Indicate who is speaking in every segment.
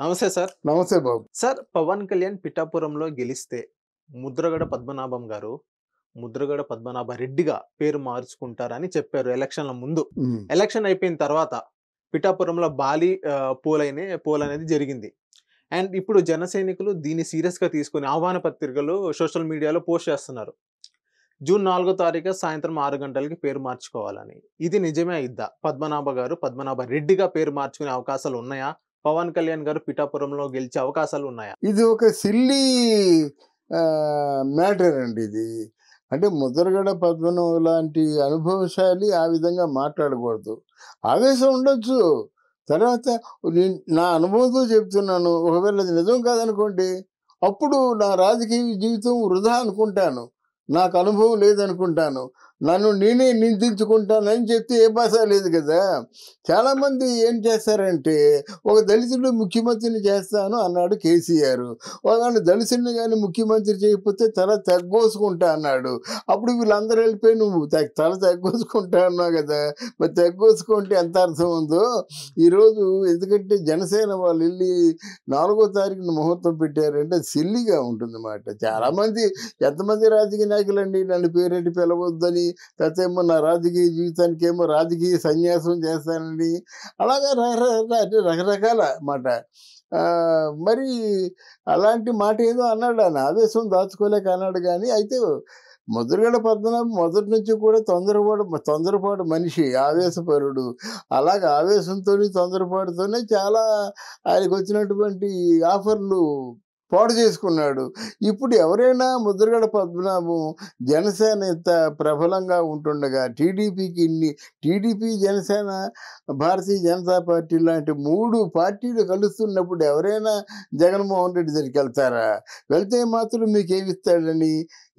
Speaker 1: నమస్తే సార్ నమస్తే బాబు సార్ పవన్ కళ్యాణ్ పిఠాపురంలో గెలిస్తే ముద్రగడ పద్మనాభం గారు ముద్రగడ పద్మనాభ రెడ్డిగా పేరు మార్చుకుంటారని చెప్పారు ఎలక్షన్ల ముందు ఎలక్షన్ అయిపోయిన తర్వాత పిఠాపురంలో బాలి పోలైన పోల్ అనేది జరిగింది అండ్ ఇప్పుడు జన సైనికులు దీన్ని సీరియస్గా తీసుకుని ఆహ్వాన పత్రికలు సోషల్ మీడియాలో పోస్ట్ చేస్తున్నారు జూన్ నాలుగో తారీఖు సాయంత్రం ఆరు గంటలకి పేరు మార్చుకోవాలని ఇది నిజమే అయిద్దా పద్మనాభ గారు పద్మనాభ రెడ్డిగా పేరు మార్చుకునే అవకాశాలు ఉన్నాయా పవన్ కళ్యాణ్ గారు పిఠాపురంలో గెలిచే అవకాశాలు ఉన్నాయా ఇది ఒక సిల్లీ మ్యాటర్ అండి ఇది అంటే ముద్రగడ పద్మనం లాంటి అనుభవశాలి ఆ విధంగా మాట్లాడకూడదు ఆవేశం ఉండొచ్చు తర్వాత నా అనుభవంతో చెప్తున్నాను ఒకవేళ అది నిజం కాదనుకోండి అప్పుడు నా రాజకీయ జీవితం వృధా అనుకుంటాను నాకు అనుభవం లేదనుకుంటాను నన్ను నేనే నిందించుకుంటానని చెప్తే ఏ భాష లేదు కదా చాలామంది ఏం చేస్తారంటే ఒక దళితుడు ముఖ్యమంత్రిని చేస్తాను అన్నాడు కేసీఆర్ ఒక దళితుడిని కానీ ముఖ్యమంత్రి చేయకపోతే తల తగ్గోసుకుంటా అన్నాడు అప్పుడు వీళ్ళందరూ వెళ్ళిపోయి నువ్వు తల తగ్గోసుకుంటా అన్నావు కదా మరి తగ్గోసుకుంటే ఎంత అర్థం ఉందో ఈరోజు ఎందుకంటే జనసేన వాళ్ళు వెళ్ళి నాలుగో తారీఖున ముహూర్తం పెట్టారంటే సిల్లిగా ఉంటుందన్నమాట చాలామంది ఎంతమంది రాజకీయ నాయకులు అండి నన్ను పేరెట్టి పిలవద్దని తదేమో నా రాజకీయ జీవితానికి ఏమో రాజకీయ సన్యాసం చేస్తానని అలాగే రకరకాల మాట మరి అలాంటి మాట ఏదో అన్నాడు ఆయన ఆవేశం దాచుకోలేక అన్నాడు కానీ అయితే ముదురుగడ పద్మనాభం మొదటి నుంచి కూడా తొందరపాటు తొందరపాటు మనిషి ఆవేశపరుడు అలాగే ఆవేశంతో తొందరపాటుతోనే చాలా ఆయనకు వచ్చినటువంటి ఆఫర్లు పాడు చేసుకున్నాడు ఇప్పుడు ఎవరైనా ముద్రగడ పద్మనాభం జనసేన ఇంత ప్రబలంగా ఉంటుండగా టీడీపీకి ఇన్ని టీడీపీ జనసేన భారతీయ జనతా పార్టీ లాంటి మూడు పార్టీలు కలుస్తున్నప్పుడు ఎవరైనా జగన్మోహన్ రెడ్డి దగ్గరికి వెళ్తారా వెళ్తే మాత్రం మీకు ఏమిస్తాడని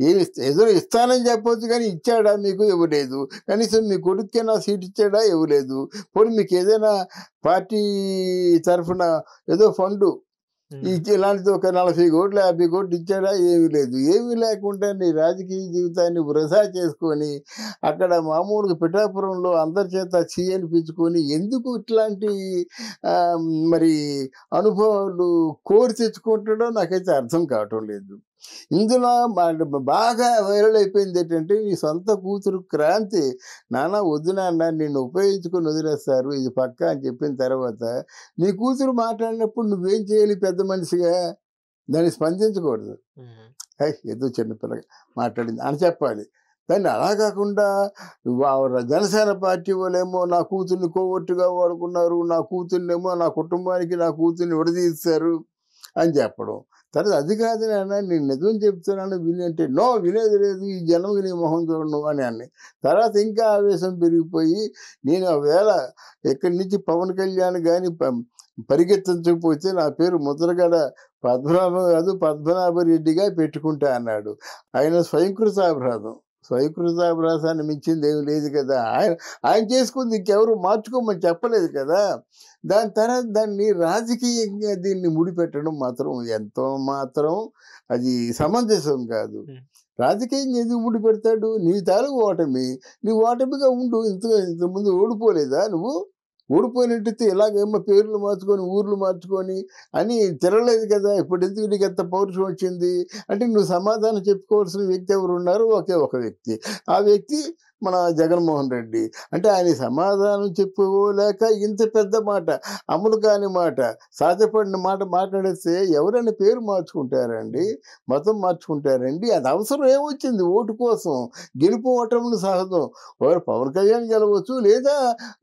Speaker 1: ఏమి ఏదో ఇస్తానని చెప్పొచ్చు కానీ ఇచ్చాడా మీకు ఇవ్వలేదు కనీసం మీ కొడుకేనా సీట్ ఇచ్చాడా ఇవ్వలేదు పోనీ మీకు ఏదైనా పార్టీ తరఫున ఏదో ఫండు ఇలాంటిది ఒక నలభై కోట్లు యాభై కోట్లు ఇచ్చాడా ఏమీ లేదు ఏమీ లేకుండా నీ రాజకీయ జీవితాన్ని వృధా చేసుకొని అక్కడ మామూలుగా పిఠాపురంలో అందరి చేత చేయనిపించుకొని ఎందుకు ఇట్లాంటి మరి అనుభవాలు కోరి తెచ్చుకుంటాడో నాకైతే అర్థం కావటం లేదు ఇందులో బాగా వైరల్ అయిపోయింది ఏంటంటే మీ సొంత కూతురు క్రాంతి నాన్న వద్దు నాన్న నిన్ను ఉపయోగించుకొని వదిలేస్తారు ఇది పక్క అని చెప్పిన తర్వాత నీ కూతురు మాట్లాడినప్పుడు నువ్వేం చేయాలి పెద్ద మనిషిగా దాన్ని స్పందించకూడదు ఏదో చిన్నపిల్ల మాట్లాడింది అని చెప్పాలి దాన్ని అలా కాకుండా జనసేన పార్టీ వాళ్ళేమో నా కూతుర్ని కోవట్టుగా వాడుకున్నారు నా కూతుర్నేమో నా కుటుంబానికి నా కూతుర్ని విడదీస్తారు అని చెప్పడం తర్వాత అది కాదు నాయన నేను నిజం చెప్తున్నాను వినంటే నో వినేది లేదు ఈ జన్మకి నీ మొహం చూడను అని అన్ని తర్వాత ఇంకా ఆవేశం పెరిగిపోయి నేను వేళ ఎక్కడి నుంచి పవన్ కళ్యాణ్ కానీ పరిగెత్తించకపోతే నా పేరు ముద్రగడ పద్మనాభం కాదు పద్మనాభరెడ్డిగా పెట్టుకుంటా అన్నాడు ఆయన స్వయంకృత అపరాధం స్వయంకృతాభ్రాసాన్ని మించింది ఏమి లేదు కదా ఆయన ఆయన చేసుకుంది ఇంకెవరు మార్చుకోమని చెప్పలేదు కదా దాని తర్వాత దాన్ని రాజకీయంగా దీన్ని ముడిపెట్టడం మాత్రం ఎంతో మాత్రం అది సమంజసం కాదు రాజకీయం ఎందుకు ముడిపెడతాడు నీ తాలూకు ఓటమి నీ ఓటమిగా ఉండు ఇంత ఇంతకుముందు ఓడిపోలేదా నువ్వు ఊడిపోయినట్టయితే ఇలాగేమో పేర్లు మార్చుకొని ఊర్లు మార్చుకొని అని తిరగలేదు కదా ఇప్పుడు ఎందుకు నీకు ఎంత పౌరుషం వచ్చింది అంటే నువ్వు సమాధానం చెప్పుకోవాల్సిన వ్యక్తి ఎవరు ఉన్నారు ఒకే ఒక వ్యక్తి ఆ వ్యక్తి మన జగన్మోహన్ రెడ్డి అంటే ఆయన సమాధానం చెప్పుకోలేక ఇంత పెద్ద మాట అమలు కాని మాట సాధ్యపడిన మాట మాట్లాడితే ఎవరైనా పేరు మార్చుకుంటారండి మతం మార్చుకుంటారండి అది అవసరం ఏమొచ్చింది ఓటు కోసం గెలుపు ఓటమిని సహజం వారు పవన్ కళ్యాణ్ గెలవచ్చు లేదా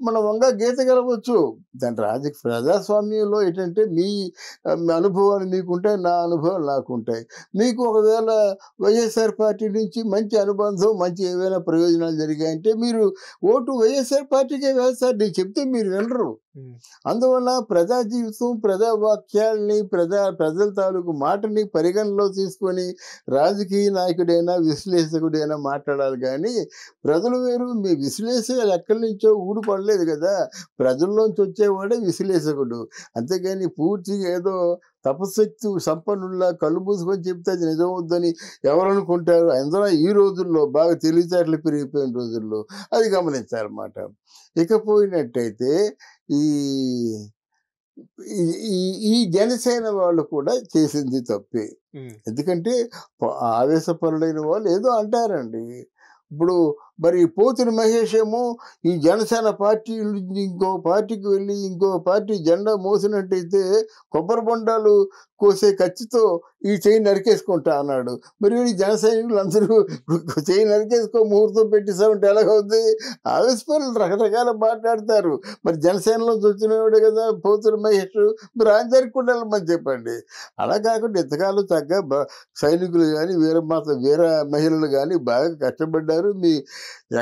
Speaker 1: మన వంగ గీత గెలవచ్చు దాని రాజకీయ ప్రజాస్వామ్యంలో ఏంటంటే మీ అనుభవాలు మీకుంటాయి నా అనుభవాలు ఉంటాయి మీకు ఒకవేళ వైఎస్ఆర్ పార్టీ నుంచి మంచి అనుబంధం మంచి ఏవైనా ప్రయోజనాలు అంటే మీరు ఓటు వైఎస్ఆర్ పార్టీకే సార్ నేను చెప్తే మీరు వినరు అందువల్ల ప్రజా జీవితం ప్రజా వాక్యాల్ని ప్రజా ప్రజల తాలూకు మాటని పరిగణలో తీసుకొని రాజకీయ నాయకుడైనా విశ్లేషకుడైనా మాట్లాడాలి కానీ ప్రజలు వేరు మీ విశ్లేషకులు ఎక్కడి నుంచో ఊడుపడలేదు కదా ప్రజల్లోంచి వచ్చేవాడే విశ్లేషకుడు అంతేగాని పూర్తిగా ఏదో తపశక్తి సంపన్నుల్లా కళ్ళు మూసుకొని చెప్తే అది నిజం వద్దని ఎవరు అనుకుంటారు అందరూ ఈ రోజుల్లో బాగా తెలివితేటలు పెరిగిపోయిన రోజుల్లో అది గమనించాలన్నమాట ఇకపోయినట్టయితే ఈ ఈ జనసేన వాళ్ళు కూడా చేసింది తప్పే ఎందుకంటే ఆవేశపరులైన వాళ్ళు ఏదో అంటారండి ఇప్పుడు మరి పోతిన మహేష్ ఏమో ఈ జనసేన పార్టీ ఇంకో పార్టీకి వెళ్ళి ఇంకో పార్టీ జెండా మోసినట్టయితే కొబ్బరి బొండాలు కోసే ఖర్చుతో ఈ చేయి నరికేసుకుంటా అన్నాడు మరి ఈ జన సైనికులు అందరూ చేయి నరికేసుకో ముహూర్తం పెట్టేసామంటే ఎలాగవుద్ది ఆవేశపరులు రకరకాల మాట్లాడతారు మరి జనసేనలో చూస్తున్నవాడు కదా పోతుని మహేష్ మీరు ఆంజారికి కూడా వెళ్ళమని చెప్పండి అలా కాకుండా ఇంతకాలం తగ్గ సైనికులు కానీ వీర మాత వీర మహిళలు కానీ బాగా కష్టపడ్డారు మీ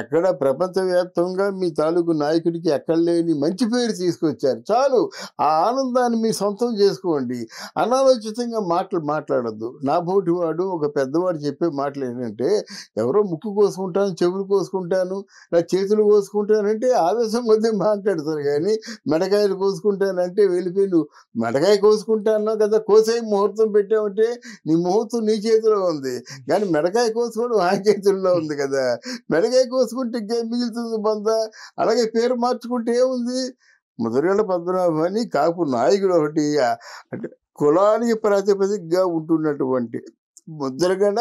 Speaker 1: ఎక్కడ ప్రపంచవ్యాప్తంగా మీ తాలూకు నాయకుడికి ఎక్కడ లేని మంచి పేరు తీసుకొచ్చారు చాలు ఆ ఆనందాన్ని మీ సొంతం చేసుకోండి అనాలోచితంగా మాటలు మాట్లాడద్దు నా బోటి వాడు ఒక పెద్దవాడు చెప్పే మాటలు ఏంటంటే ఎవరో ముక్కు కోసుకుంటాను చెవులు కోసుకుంటాను నా చేతులు కోసుకుంటానంటే ఆవేశం కొద్దీ మాట్లాడతారు కానీ మెడకాయలు కోసుకుంటానంటే వెళ్ళిపోయి నువ్వు మెడకాయ కోసుకుంటాను కదా కోసే ముహూర్తం పెట్టామంటే నీ ముహూర్తం నీ చేతిలో ఉంది కానీ మెడకాయ కోసుకోవడం ఆ చేతుల్లో ఉంది కదా మెడకాయ అలాగే కోసుకుంటే ఇంకేం మిగులుతుంది బంద అలాగే పేరు మార్చుకుంటే ఏముంది ముదరేళ్ళ పద్మనాభం అని కాపు నాయకుడు ఒకటి అంటే కులానికి ప్రాతిపదికగా ఉంటున్నటువంటి ముద్రగడ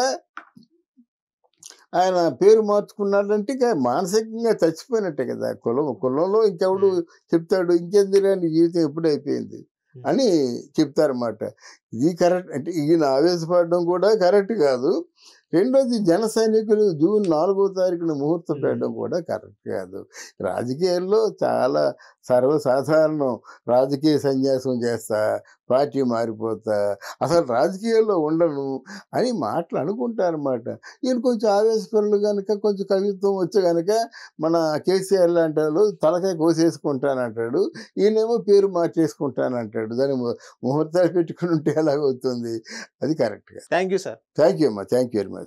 Speaker 1: ఆయన పేరు మార్చుకున్నాడంటే ఇంకా మానసికంగా చచ్చిపోయినట్టే కదా కులం కులంలో ఇంకెవడు చెప్తాడు ఇంకెందుకు నీ జీవితం ఎప్పుడైపోయింది అని చెప్తారన్నమాట ఇది కరెక్ట్ అంటే ఈయన ఆవేశపడడం కూడా కరెక్ట్ కాదు రెండోది జన సైనికులు జూన్ నాలుగో తారీఖున ముహూర్తం పెట్టడం కూడా కరెక్ట్ కాదు రాజకీయాల్లో చాలా సర్వసాధారణం రాజకీయ సన్యాసం చేస్తా పార్టీ మారిపోతా అసలు రాజకీయాల్లో ఉండను అని మాటలు అనుకుంటారన్నమాట ఈయన కొంచెం ఆవేశపరులు కనుక కొంచెం కవిత్వం వచ్చి కనుక మన కేసీఆర్ లాంటి వాళ్ళు తలకాయ కోసేసుకుంటానంటాడు ఈయనేమో పేరు మార్చేసుకుంటానంటాడు దాన్ని ముహూర్తాలు పెట్టుకుని ఉంటే ఎలాగవుతుంది అది కరెక్ట్గా thank you sir thank you అమ్మా థ్యాంక్ యూ వెరీ మచ్